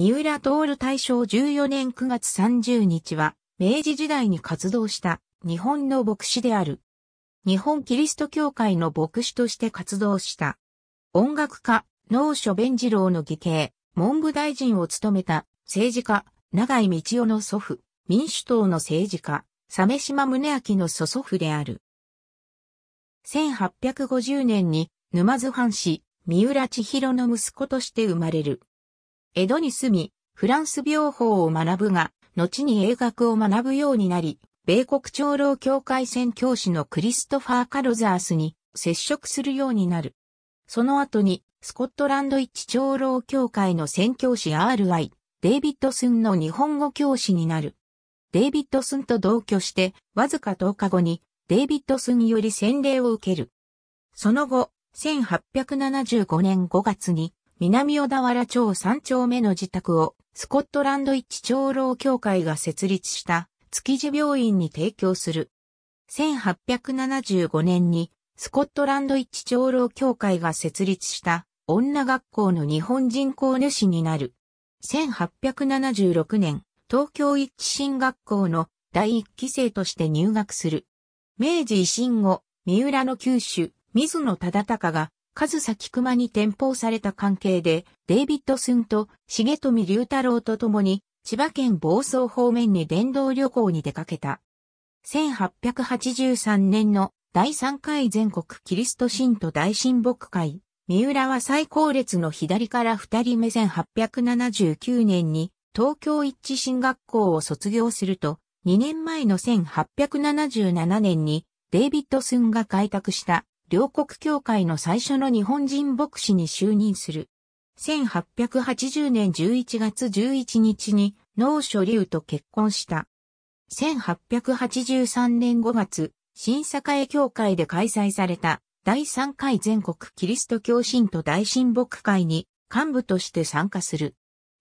三浦透大正14年9月30日は、明治時代に活動した日本の牧師である。日本キリスト教会の牧師として活動した。音楽家、農所弁次郎の義兄、文部大臣を務めた政治家、長井道夫の祖父、民主党の政治家、鮫島宗明の祖祖父である。1850年に沼津藩士、三浦千尋の息子として生まれる。江戸に住み、フランス病法を学ぶが、後に英学を学ぶようになり、米国長老協会宣教師のクリストファー・カロザースに接触するようになる。その後に、スコットランド一長老協会の宣教師 R.I. デイビッドスンの日本語教師になる。デイビッドスンと同居して、わずか10日後に、デイビッドスンより洗礼を受ける。その後、1875年5月に、南小田原町三丁目の自宅を、スコットランド一長老協会が設立した、築地病院に提供する。1875年に、スコットランド一長老協会が設立した、女学校の日本人講主になる。1876年、東京一進学校の第一期生として入学する。明治維新後、三浦の九州、水野忠敬が上総菊間に転封された関係で、デイビッド・スンと重富龍太郎と共に、千葉県房総方面に電動旅行に出かけた。1883年の第3回全国キリスト信徒大親睦会、三浦は最高列の左から二人目1879年に東京一致進学校を卒業すると、2年前の1877年にデイビッド・スンが開拓した両国協会の最初の日本人牧師に就任する。1880年11月11日に農書流と結婚した。1883年5月、新栄協会で開催された第3回全国キリスト教信徒大神牧会に幹部として参加する。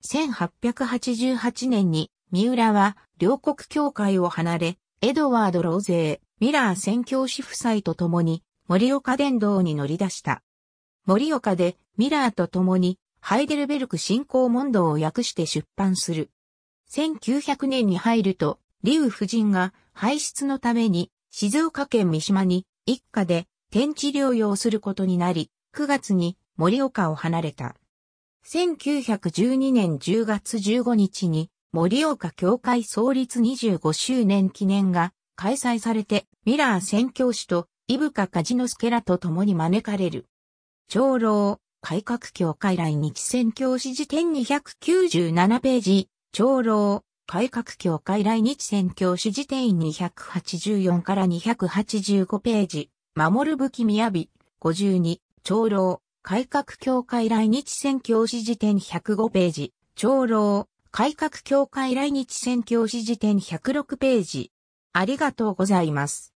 1888年に三浦は両国協会を離れ、エドワード・ローゼー、ミラー宣教師夫妻と共に森岡電動に乗り出した。森岡でミラーと共にハイデルベルク信仰問答を訳して出版する。1900年に入ると、リウ夫人が排出のために静岡県三島に一家で天地療養することになり、9月に森岡を離れた。1912年10月15日に森岡教会創立25周年記念が開催されてミラー宣教師と伊深梶之助らと共に招かれる。長老、改革協会来日宣教師辞典297ページ、長老、改革協会来日宣教師辞典284から285ページ、守る武器雅52、長老、改革協会来日宣教師辞典105ページ、長老、改革協会来日宣教師辞典106ページ。ありがとうございます。